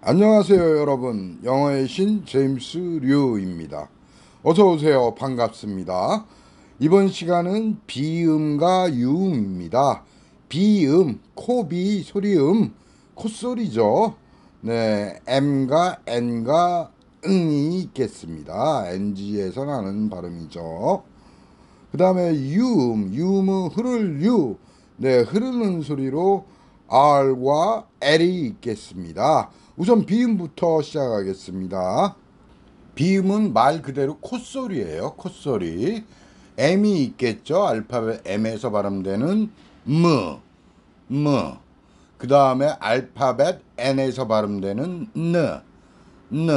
안녕하세요 여러분 영어의 신 제임스 류입니다 어서오세요 반갑습니다 이번 시간은 비음과 유음입니다 비음 코비 소리음 콧소리죠 네 M과 N과 응이 있겠습니다 NG에서 나는 발음이죠 그 다음에 유음 유음은 흐를 유 네, 흐르는 소리로 R과 L이 있겠습니다 우선 비음부터 시작하겠습니다. 비음은 말 그대로 콧소리예요. 콧소리. M이 있겠죠. 알파벳 M에서 발음되는 M, M. 그 다음에 알파벳 N에서 발음되는 N, N.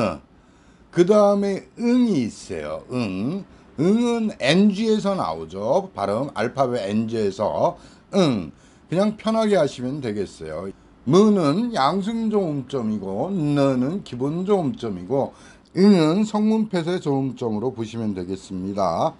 그 다음에 응이 있어요. 응. 응은 NG에서 나오죠. 발음 알파벳 NG에서 응. 그냥 편하게 하시면 되겠어요. 무는 양승종음점이고 너는 기본종음점이고 응은 성문폐쇄 종음점으로 보시면 되겠습니다.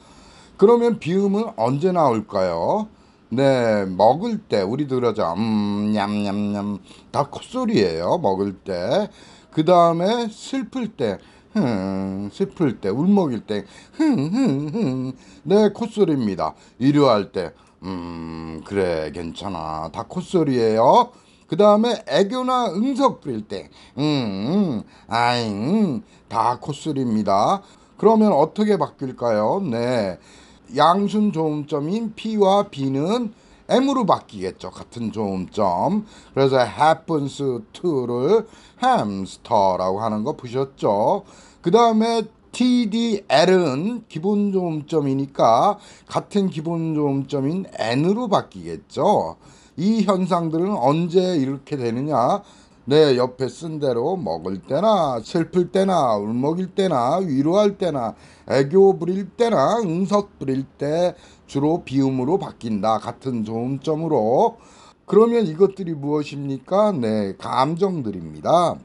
그러면 비음은 언제 나올까요? 네, 먹을 때 우리 들어자 음, 냠냠냠 다 콧소리예요. 먹을 때. 그 다음에 슬플 때 흥, 슬플 때, 울먹일 때, 흥, 흥, 흥. 네, 콧소리입니다. 일요할 때, 음, 그래, 괜찮아. 다 콧소리예요. 그 다음에 애교나 응석 부릴 때 음, 음 아잉 음, 다 콧술입니다. 그러면 어떻게 바뀔까요? 네, 양순 조음점인 P와 B는 M으로 바뀌겠죠. 같은 조음점. 그래서 happens to를 hamster라고 하는 거 보셨죠? 그 다음에 TDL은 기본 조음점이니까 같은 기본 조음점인 N으로 바뀌겠죠. 이 현상들은 언제 이렇게 되느냐? 내 옆에 쓴 대로 먹을 때나 슬플 때나 울먹일 때나 위로할 때나 애교 부릴 때나 응석 부릴 때 주로 비음으로 바뀐다. 같은 조음점으로. 그러면 이것들이 무엇입니까? 네, 감정들입니다.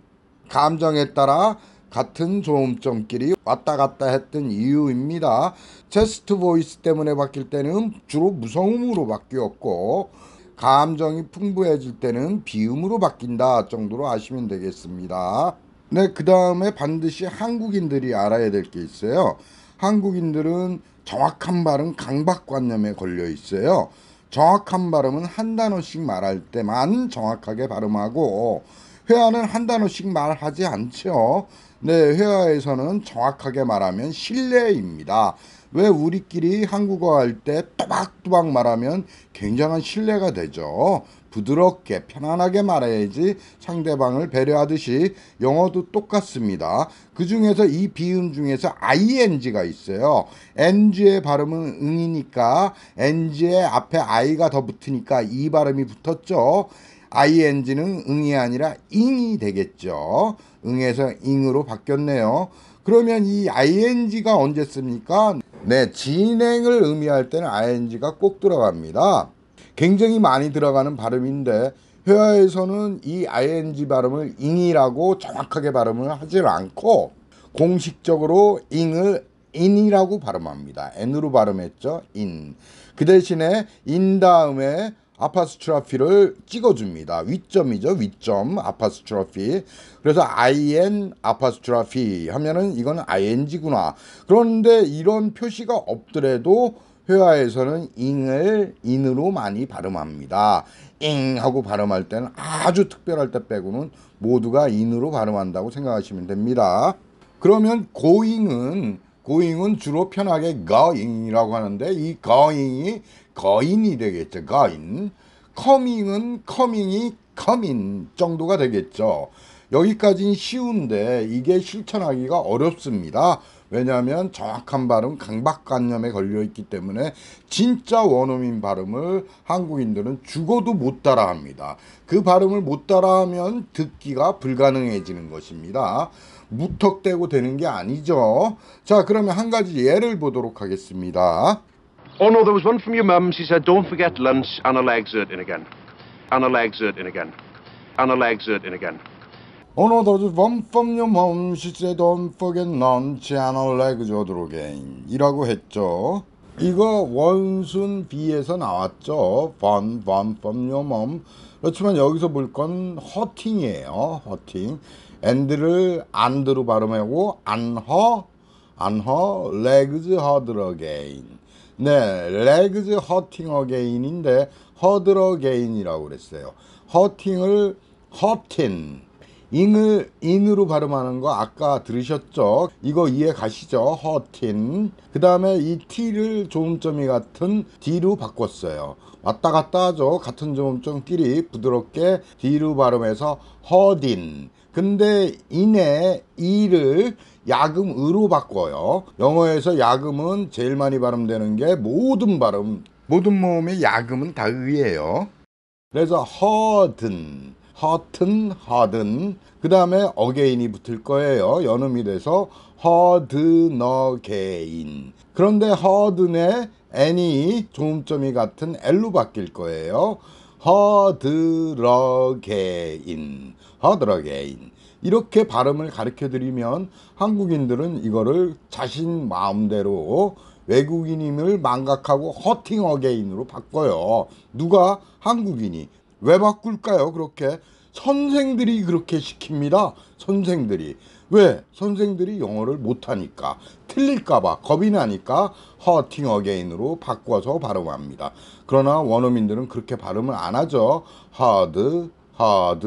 감정에 따라 같은 조음점끼리 왔다 갔다 했던 이유입니다. 체스트 보이스 때문에 바뀔 때는 주로 무서움으로 바뀌었고 감정이 풍부해질 때는 비음으로 바뀐다 정도로 아시면 되겠습니다. 네, 그 다음에 반드시 한국인들이 알아야 될 게 있어요. 한국인들은 정확한 발음 강박관념에 걸려 있어요. 정확한 발음은 한 단어씩 말할 때만 정확하게 발음하고 회화는 한 단어씩 말하지 않죠. 네, 회화에서는 정확하게 말하면 신뢰입니다. 왜 우리끼리 한국어 할 때 또박또박 말하면 굉장한 신뢰가 되죠. 부드럽게 편안하게 말해야지 상대방을 배려하듯이 영어도 똑같습니다. 그 중에서 이 비음 중에서 ing가 있어요. ng의 발음은 응이니까 ng의 앞에 i가 더 붙으니까 이 발음이 붙었죠. ing는 응이 아니라 잉이 되겠죠. 응에서 잉으로 바뀌었네요. 그러면 이 ing가 언제 씁니까? 네, 진행을 의미할 때는 ing가 꼭 들어갑니다. 굉장히 많이 들어가는 발음인데 회화에서는 이 ing 발음을 ing이라고 정확하게 발음을 하질 않고 공식적으로 ing을 in이라고 발음합니다. n으로 발음했죠. in. 그 대신에 in 다음에 아파스트라피를 찍어줍니다. 위점이죠. 위점 아파스트라피. 그래서 in 아파스트라피 하면은 이건 ing구나. 그런데 이런 표시가 없더라도 회화에서는 i n 을인으로 많이 발음합니다. 잉 하고 발음할 때는 아주 특별할 때 빼고는 모두가 인으로 발음한다고 생각하시면 됩니다. 그러면 고 o 은 going은 주로 편하게 going이라고 하는데 이 going이 거인이 되겠죠. 거인. coming은 coming이 coming 정도가 되겠죠. 여기까지는 쉬운데 이게 실천하기가 어렵습니다. 왜냐하면 정확한 발음 강박관념에 걸려있기 때문에 진짜 원어민 발음을 한국인들은 죽어도 못 따라합니다. 그 발음을 못 따라하면 듣기가 불가능해지는 것입니다. 무턱대고 되는 게 아니죠. 자, 그러면 한 가지 예를 보도록 하겠습니다. Oh no, there was one from your mum. She said, "Don't forget lunch." Anna lags it in again. Anna lags it in again. Anna lags it in again. Oh no, there was one from your mum. She said, "Don't forget lunch." Anna lags it again. 이라고 했죠. 이거 원순 B에서 나왔죠. Fun, fun from your mum. 그렇지만 여기서 볼 건 허팅이에요. 허팅. 앤드를 안드로 발음하고 안허 안허 레그즈 허드러 게인 네 레그즈 허팅어 게인인데 허드러 게인이라고 그랬어요 허팅을 허틴 잉을 인으로 발음하는 거 아까 들으셨죠? 이거 이해 가시죠? 허틴 그 다음에 이 T를 조음점이 같은 D로 바꿨어요 왔다 갔다 하죠. 같은 저음종 끼리 부드럽게 뒤로 발음해서 허딘 근데 이내 이를 야금으로 바꿔요. 영어에서 야금은 제일 많이 발음되는 게 모든 발음 모든 모음의 야금은 다 의예요. 그래서 허든 허튼 허든 그 다음에 어게인이 붙을 거예요. 연음이 돼서 허드너게인 그런데 허든의 n이 조음점이 같은 l로 바뀔 거예요. 허드러게인 허드러게인 이렇게 발음을 가르쳐 드리면 한국인들은 이거를 자신 마음대로 외국인임을 망각하고 허팅 어게인으로 바꿔요. 누가 한국인이 왜 바꿀까요? 그렇게 선생들이 그렇게 시킵니다. 선생들이 왜? 선생들이 영어를 못하니까 틀릴까봐 겁이 나니까 허팅 어게인으로 바꿔서 발음합니다. 그러나 원어민들은 그렇게 발음을 안 하죠. h 드 r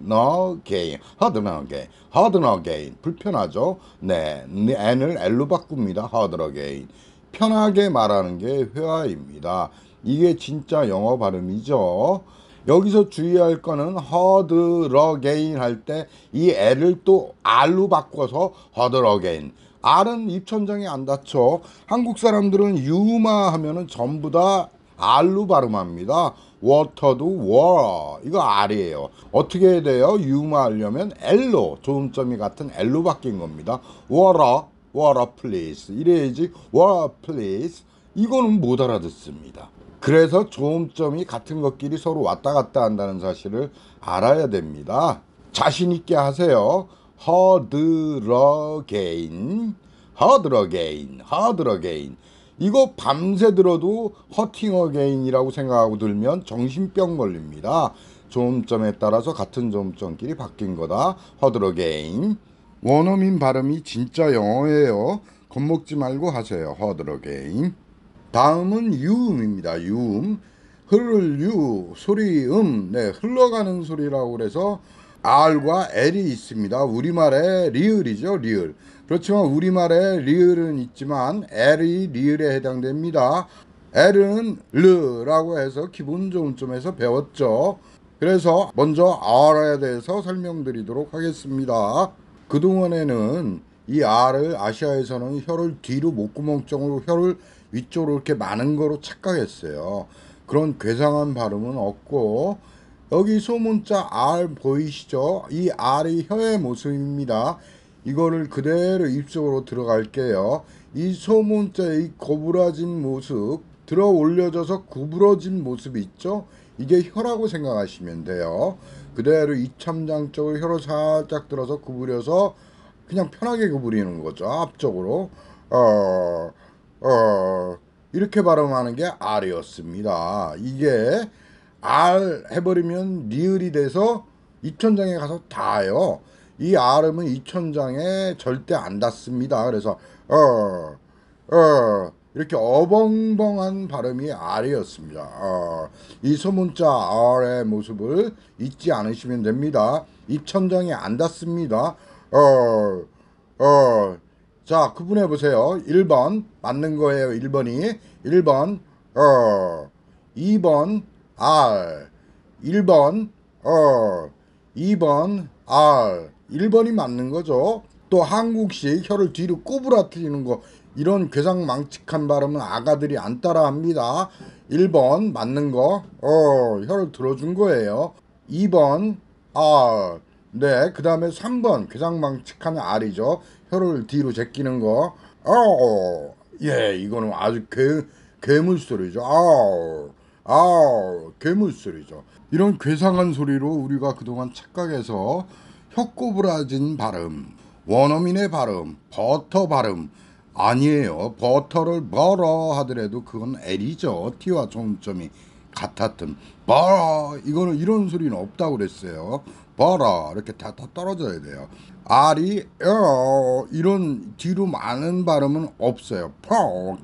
드너 게인 d 드너 게인 i 드너 게인 불편하죠. 네, 네, n을 l로 바꿉니다. h 드너 게인 편하게 말하는 게 회화입니다. 이게 진짜 영어 발음이죠. 여기서 주의할 거는 허드 러게인 할 때 이 L을 또 R로 바꿔서 허드 러게인 R은 입천장이 안 닿죠 한국 사람들은 유마 하면은 전부 다 R로 발음합니다 워터도 워 이거 R이에요 어떻게 해야 돼요? 유마하려면 L로 조음점이 같은 L로 바뀐 겁니다 워러 워러 플리스 이래야지 워러 플리스 이거는 못 알아듣습니다 그래서 좋음점이 같은 것끼리 서로 왔다 갔다 한다는 사실을 알아야 됩니다. 자신 있게 하세요. 허들 어게인 허들 어게인 허들 어게인 이거 밤새 들어도 허팅 어게인이라고 생각하고 들면 정신병 걸립니다. 조음점에 따라서 같은 조음점끼리 바뀐 거다. 허들 어게인 원어민 발음이 진짜 영어예요. 겁먹지 말고 하세요. 허들 어게인 다음은 유음입니다. 유음. 흐를 유, 소리 음, 네, 흘러가는 소리라고 그래서 R과 L이 있습니다. 우리말에 리을이죠. 리을. 그렇지만 우리말에 리을은 있지만 L이 리을에 해당됩니다. L은 르라고 해서 기본 좋은 점에서 배웠죠. 그래서 먼저 R에 대해서 설명드리도록 하겠습니다. 그동안에는 이 R을 아시아에서는 혀를 뒤로 목구멍 쪽으로 혀를 위쪽으로 이렇게 많은 거로 착각했어요. 그런 괴상한 발음은 없고 여기 소문자 R 보이시죠? 이 R이 혀의 모습입니다. 이거를 그대로 입속으로 들어갈게요. 이 소문자의 고부라진 모습 들어 올려져서 구부러진 모습 이 있죠? 이게 혀라고 생각하시면 돼요. 그대로 이참장 쪽을 혀로 살짝 들어서 구부려서 그냥 편하게 구부리는 거죠. 앞쪽으로. 어... 어, 이렇게 발음하는 게 R이었습니다. 이게 R 해버리면 리을이 돼서 이천장에 가서 닿아요. 이 R음은 이천장에 절대 안 닿습니다. 그래서 어, 어, 이렇게 어벙벙한 발음이 R이었습니다. 어, 이 소문자 R의 모습을 잊지 않으시면 됩니다. 입천장에 안 닿습니다. 어, 어, 자 구분해 보세요 1번 맞는 거예요 1번이 1번 어 2번 R 1번 어 2번 R 1번이 맞는 거죠 또 한국식 혀를 뒤로 꼬부라뜨리는 거 이런 괴상망측한 발음은 아가들이 안 따라합니다 1번 맞는 거 어, 혀를 들어준 거예요 2번 R 네그 다음에 3번 괴상망측한 R이죠 혀를 뒤로 제끼는 거. 아우. 예, 이거는 아주 괴, 괴물 소리죠. 아우. 아우. 괴물 소리죠. 이런 괴상한 소리로 우리가 그동안 착각해서 혀꼬부라진 발음, 원어민의 발음, 버터 발음, 아니에요. 버터를 버러 하더라도 그건 L이죠. T와 정점이 같았던 버러 이거는 이런 소리는 없다고 그랬어요. 봐라 이렇게 다, 다 떨어져야 돼요. R이 어 이런 뒤로 많은 발음은 없어요. 펑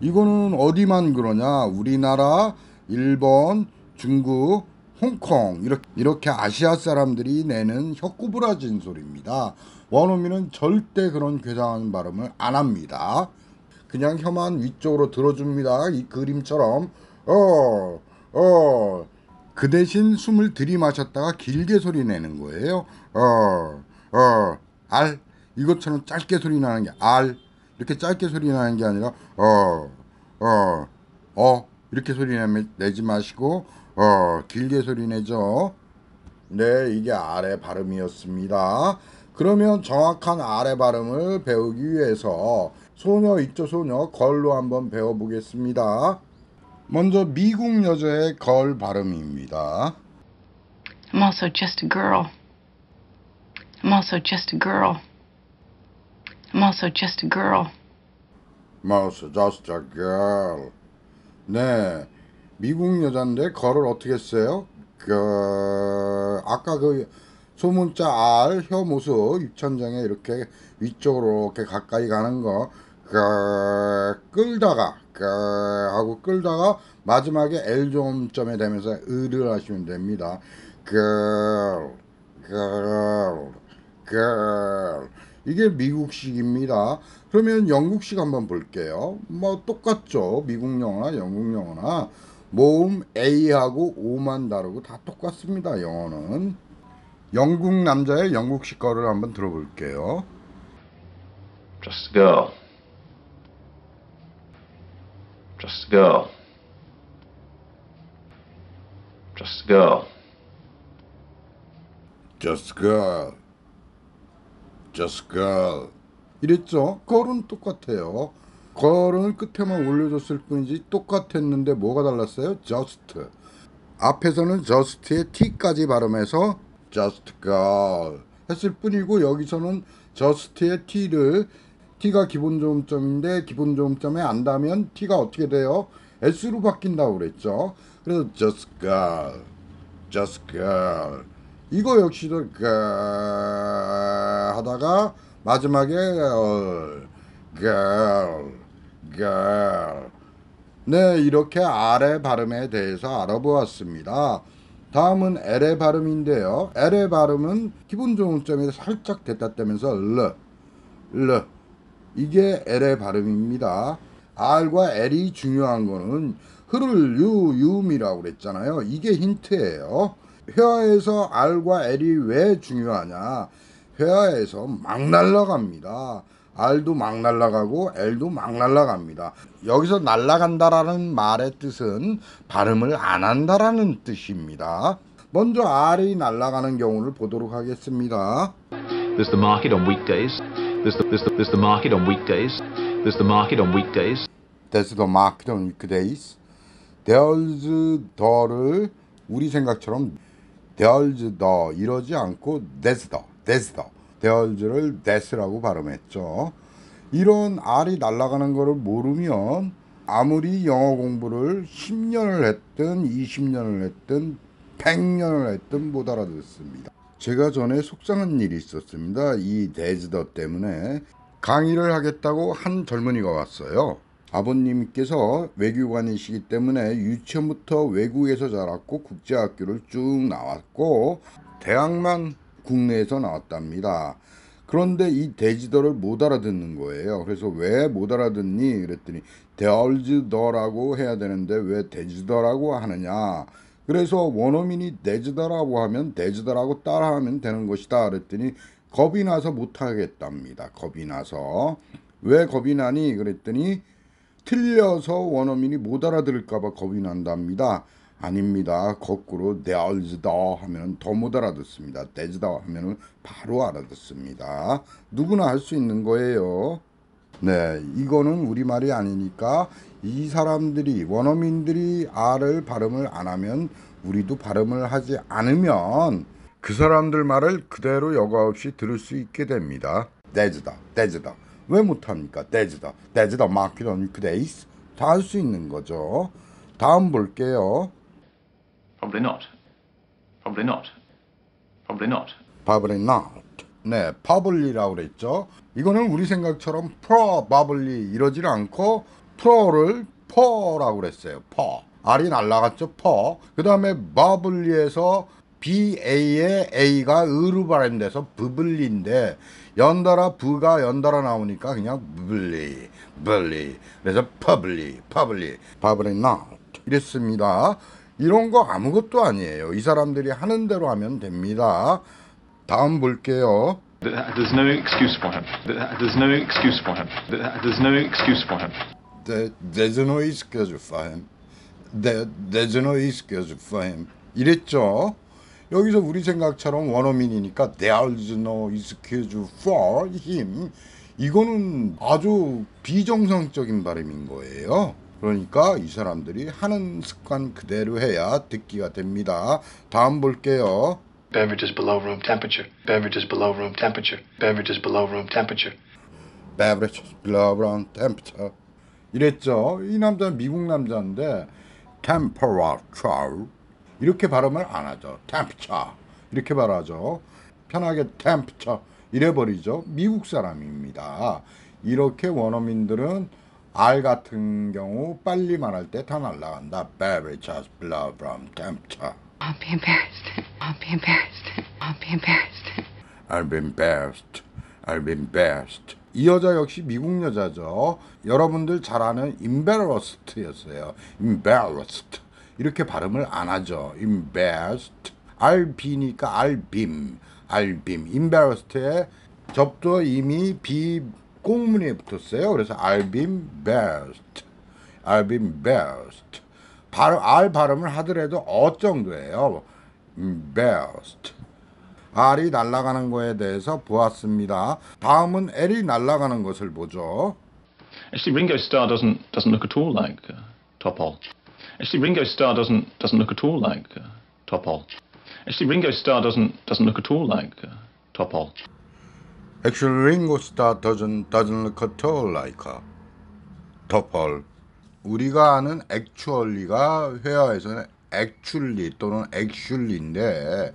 이거는 어디만 그러냐 우리나라, 일본, 중국, 홍콩 이렇게, 이렇게 아시아 사람들이 내는 혀구부라진 소리입니다. 원어민은 절대 그런 괴상한 발음을 안 합니다. 그냥 혀만 위쪽으로 들어줍니다. 이 그림처럼 어 어. 그 대신 숨을 들이마셨다가 길게 소리 내는 거예요. 어, 어, 알. 이것처럼 짧게 소리 나는 게 알. 이렇게 짧게 소리 나는 게 아니라 어, 어, 어. 이렇게 소리 내지 마시고 어, 길게 소리 내죠. 네, 이게 아래 발음이었습니다. 그러면 정확한 아래 발음을 배우기 위해서 소녀 있죠 소녀 걸로 한번 배워보겠습니다. 먼저 미국 여자의 걸 발음입니다. I'm also just a girl. I'm also just a girl. I'm also just a girl. I'm also just a girl. 네, 미국 여잔데 걸을 어떻게 써요? 그 아까 그 소문자 R 혀 모습 입천장에 이렇게 위쪽으로 이렇게 가까이 가는 거그 끌다가 그 하고 끌다가 마지막에 L점점에 되면서 을를 하시면 됩니다. g i r 이게 미국식입니다. 그러면 영국식 한번 볼게요. 뭐 똑같죠. 미국 영어나 영국 영어나 모음 A하고 O만 다르고 다 똑같습니다. 영어는. 영국 남자의 영국식 거를 한번 들어볼게요. Just go. Just go. Just go. Just go. Just go. 이랬죠. 걸은 똑같아요. 걸은 끝에만 올려줬을 뿐이지 똑같았는데 뭐가 달랐어요? just. 앞에서는 just의 t까지 발음해서 just go 했을 뿐이고 여기서는 just의 t를 t가 기본 조음점인데 기본 조음점에 안다면 t가 어떻게 돼요? s로 바뀐다고 그랬죠. 그래서 just girl, just girl 이거 역시도 girl 하다가 마지막에 girl, girl, girl 네 이렇게 R의 발음에 대해서 알아보았습니다. 다음은 L의 발음인데요. L의 발음은 기본 조음점이 살짝 됐다 떼면서 L, L 이게 L의 발음입니다. R과 L이 중요한 거는 흐를 유, 유음이라고 그랬잖아요. 이게 힌트예요. 회화에서 R과 L이 왜 중요하냐. 회화에서 막 날라갑니다. R도 막 날라가고 L도 막 날라갑니다. 여기서 날라간다라는 말의 뜻은 발음을 안 한다라는 뜻입니다. 먼저 R이 날라가는 경우를 보도록 하겠습니다. There's the market on weekdays. There's the, there's the, there's the market on weekdays. There's the market on weekdays. There's the market on weekdays. There's the를 우리 생각처럼 there's the 이러지 않고 there's the, there's the. there's를 that's라고 발음했죠. 이런 R이 날아가는 거를 모르면 아무리 영어 공부를 10년을 했든 20년을 했든 100년을 했든 못 알아듣습니다. 제가 전에 속상한 일이 있었습니다. 이 데즈더 때문에 강의를 하겠다고 한 젊은이가 왔어요. 아버님께서 외교관이시기 때문에 유치원부터 외국에서 자랐고 국제학교를 쭉 나왔고 대학만 국내에서 나왔답니다. 그런데 이 대지더를 못 알아듣는 거예요. 그래서 왜 못 알아듣니? 그랬더니 대얼즈더라고 해야 되는데 왜 대지더라고 하느냐? 그래서 원어민이 내주다라고 하면 내주다라고 따라하면 되는 것이다 그랬더니 겁이 나서 못하겠답니다. 겁이 나서 왜 겁이 나니 그랬더니 틀려서 원어민이 못 알아들을까봐 겁이 난답니다. 아닙니다. 거꾸로 내얼즈다 하면 더 못 알아듣습니다. 내즈다 하면 은 바로 알아듣습니다. 누구나 할 수 있는 거예요. 네, 이거는 우리말이 아니니까 이 사람들이 원어민들이 R을 발음을 안 하면 우리도 발음을 하지 않으면 그 사람들 말을 그대로 여과 없이 들을 수 있게 됩니다. 데즈다, 데즈다. 왜 못합니까? 데즈다, 데즈다 마키던 그데이스 다 할 수 있는 거죠. 다음 볼게요. Probably not. Probably not. Probably not. Probably not. 네, probably라고 그랬죠. 이거는 우리 생각처럼 probably 이러질 않고 pro를 퍼라고 그랬어요. 퍼. 알이 날라갔죠. 퍼. 그 다음에 bubbly에서 BA에 A가 으로 발음돼서 부블리인데 연달아 부가 연달아 나오니까 그냥 부블리 부블리 그래서 퍼블리 퍼블리 퍼블리 나 이랬습니다 이런 거 아무것도 아니에요 이 사람들이 하는 대로 하면 됩니다 다음 볼게요. There's no excuse for him. There's no excuse for him. There's no excuse for him. There's no excuse for him. There's no excuse for him. 이랬죠. 여기서 우리 생각처럼 원어민이니까 there's no excuse for him. 이거는 아주 비정상적인 발음인 거예요. 그러니까 이 사람들이 하는 습관 그대로 해야 듣기가 됩니다. 다음 볼게요. Beverages below room temperature. Beverages below room temperature. Beverages below room temperature. Beverages below room temperature. 이랬죠. 이 남자는 미국 남자인데 temperature 이렇게 발음을 안 하죠. temperature 이렇게 발음하죠. 편하게 temperature 이래 버리죠. 미국 사람입니다. 이렇게 원어민들은 R 같은 경우 빨리 말할 때 다 날라간다. beverages below room temperature I'll be embarrassed. I'll be embarrassed. I'll be embarrassed. I'll be embarrassed. I'll be embarrassed. 이 여자 역시 미국 여자죠. 여러분들 잘 아는 embarrassed였어요. embarrassed. 이렇게 발음을 안 하죠. embarrassed. 알비니까 알빔. 알빔. embarrassed에 접도 이미 비 꽁무니에 붙었어요. 그래서 I've been embarrassed. I've been embarrassed. 발음, R 발음을 하더라도 어 정도예요. best. R이 날아가는 거에 대해서 보았습니다. 다음은 L이 날아가는 것을 보죠. Actually, Ringo Starr doesn't doesn't look at all like uh, Topol. Actually, Ringo Starr doesn't doesn't look at all like uh, Topol. Actually, Ringo Starr doesn't doesn't look at all like uh, Topol. Actually, Ringo Starr doesn't doesn't look at all like uh, Topol. 우리가 아는 액츄얼리가 회화에서는 액츄얼리 또는 액슐리인데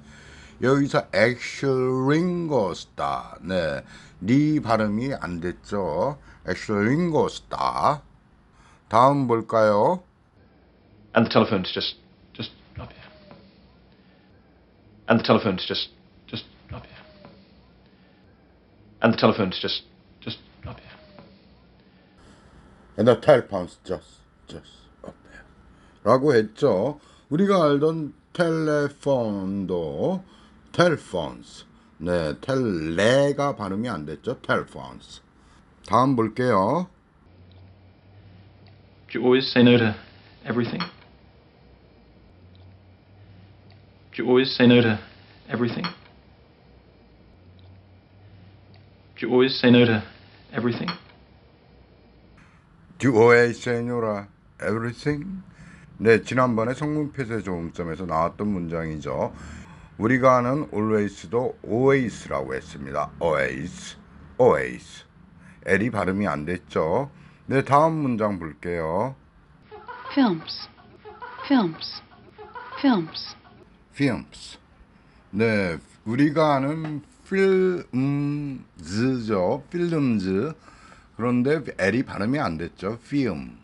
여기서 액슐링거스다. 네, 리 발음이 안 됐죠. 액슐링거스다. 다음 볼까요? And the telephone's just just up here. And the telephone's just just up here. And the telephone's just And the tail bounce just, just up there. 라고 했죠. 우리가 알던 텔레폰도 텔폰스 네, 텔레가 발음이 안 됐죠. 텔폰스 다음 볼게요. Do you always say no to everything? Do you always say no to everything? Do you always say no to everything? DOA, 세뇨라, everything? 네, 지난번에 성문폐쇄 조음점에서 나왔던 문장이죠. 우리가 아는 always도 always라고 했습니다. always, always. L이 발음이 안 됐죠. 네, 다음 문장 볼게요. films, films, films, films. 네, 우리가 아는 필음즈죠. 필름즈. 그런데 L이 발음이 안 됐죠. film.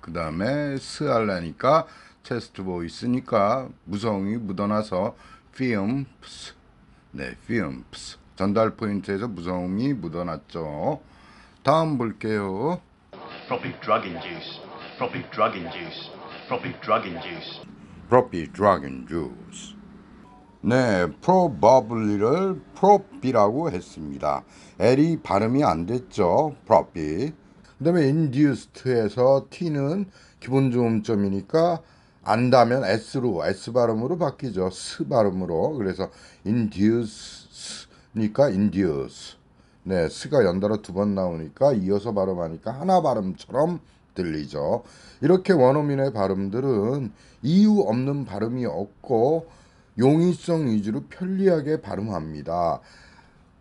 그 다음에 스 할라니까 체스트 보이스니까 무성이 묻어나서 films. 네, films. 전달 포인트에서 무성이 묻어났죠. 다음 볼게요. Propic drug induce. Propic drug induce. Propic drug induce. Propic drug induce. 네, probably를 prob이라고 했습니다. L이 발음이 안 됐죠. p r o b 그 다음에 induced에서 T는 기본 조음점이니까 안다면 S로, S 발음으로 바뀌죠. 스 발음으로. 그래서 induce니까 induce. 네, 스가 연달아 두 번 나오니까 이어서 발음하니까 하나 발음처럼 들리죠. 이렇게 원어민의 발음들은 이유 없는 발음이 없고 용이성 위주로 편리하게 발음합니다.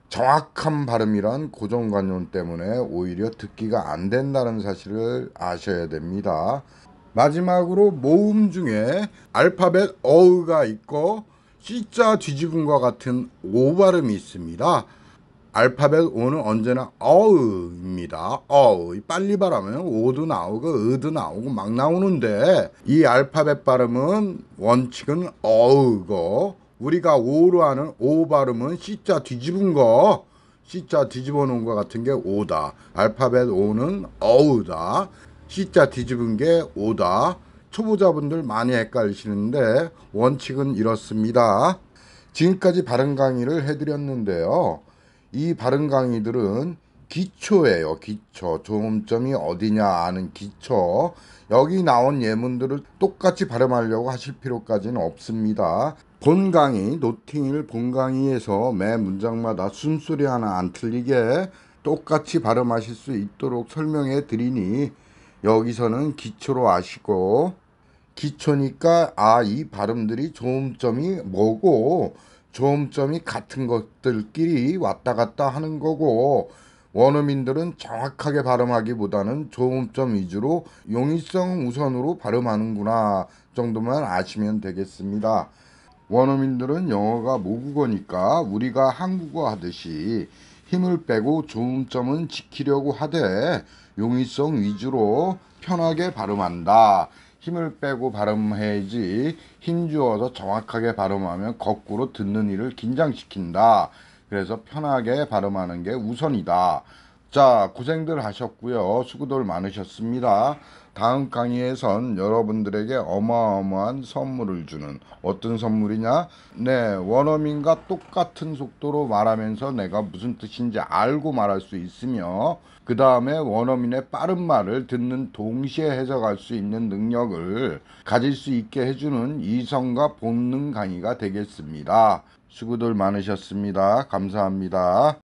정확한 발음이란 고정관념 때문에 오히려 듣기가 안 된다는 사실을 아셔야 됩니다. 마지막으로 모음 중에 알파벳 어가 있고 C자 뒤집음과 같은 오발음이 있습니다. 알파벳 o 는 언제나 어입니다. 어 빨리 발음하면 오도 나오고 으도 나오고 막 나오는데 이 알파벳 발음은 원칙은 어으고 우리가 오로 하는 오 발음은 C자 뒤집은 거 C자 뒤집어 놓은 거 같은 게 오다. 알파벳 오는 어우다. C자 뒤집은 게 오다. 초보자분들 많이 헷갈리시는데 원칙은 이렇습니다. 지금까지 발음 강의를 해드렸는데요. 이 발음 강의들은 기초예요. 기초. 조음점이 어디냐 아는 기초. 여기 나온 예문들을 똑같이 발음하려고 하실 필요까지는 없습니다. 본 강의, 노팅일 본 강의에서 매 문장마다 숨소리 하나 안 틀리게 똑같이 발음하실 수 있도록 설명해 드리니 여기서는 기초로 아시고 기초니까 아 이 발음들이 조음점이 뭐고 조음점이 같은 것들끼리 왔다 갔다 하는 거고 원어민들은 정확하게 발음하기보다는 조음점 위주로 용이성 우선으로 발음하는구나 정도만 아시면 되겠습니다. 원어민들은 영어가 모국어니까 우리가 한국어 하듯이 힘을 빼고 조음점은 지키려고 하되 용이성 위주로 편하게 발음한다. 힘을 빼고 발음해야지 힘주어서 정확하게 발음하면 거꾸로 듣는 이를 긴장시킨다. 그래서 편하게 발음하는 게 우선이다. 자 고생들 하셨고요. 수고들 많으셨습니다. 다음 강의에선 여러분들에게 어마어마한 선물을 주는 어떤 선물이냐? 네, 원어민과 똑같은 속도로 말하면서 내가 무슨 뜻인지 알고 말할 수 있으며 그 다음에 원어민의 빠른 말을 듣는 동시에 해석할 수 있는 능력을 가질 수 있게 해주는 이성과 본능 강의가 되겠습니다. 수고들 많으셨습니다. 감사합니다.